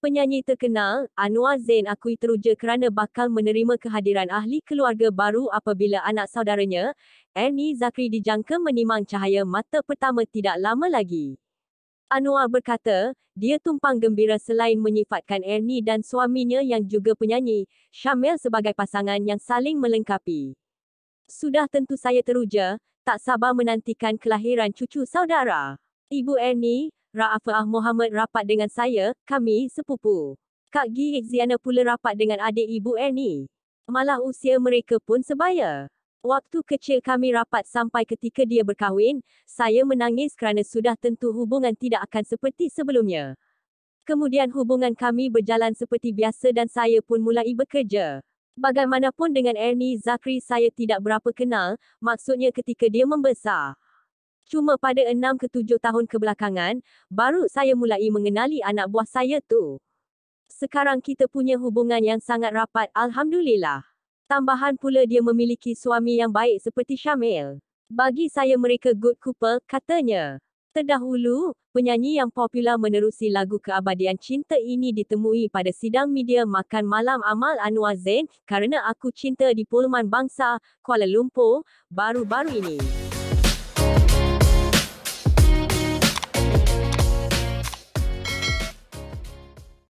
penyanyi terkenal, Anwar Zain akui teruja kerana bakal menerima kehadiran ahli keluarga baru apabila anak saudaranya, Ernie Zakri dijangka menimang cahaya mata pertama tidak lama lagi. Anwar berkata, dia tumpang gembira selain menyifatkan Ernie dan suaminya yang juga penyanyi, Syamil sebagai pasangan yang saling melengkapi. Sudah tentu saya teruja, tak sabar menantikan kelahiran cucu saudara. Ibu Ernie, Ra'afah Muhammad rapat dengan saya, kami sepupu. Kak Gi Ziana pula rapat dengan adik ibu Annie. Malah usia mereka pun sebaya. Waktu kecil kami rapat sampai ketika dia berkahwin, saya menangis kerana sudah tentu hubungan tidak akan seperti sebelumnya. Kemudian hubungan kami berjalan seperti biasa dan saya pun mulai bekerja. Bagaimanapun dengan Ernie Zakri saya tidak berapa kenal, maksudnya ketika dia membesar. Cuma pada enam ke tujuh tahun kebelakangan, baru saya mulai mengenali anak buah saya tu. Sekarang kita punya hubungan yang sangat rapat Alhamdulillah. Tambahan pula dia memiliki suami yang baik seperti Syamil. Bagi saya mereka good couple, katanya. Terdahulu, penyanyi yang popular menerusi lagu keabadian cinta ini ditemui pada sidang media makan malam Amal Anwar Zain kerana aku cinta di Pulman Bangsa, Kuala Lumpur, baru-baru ini.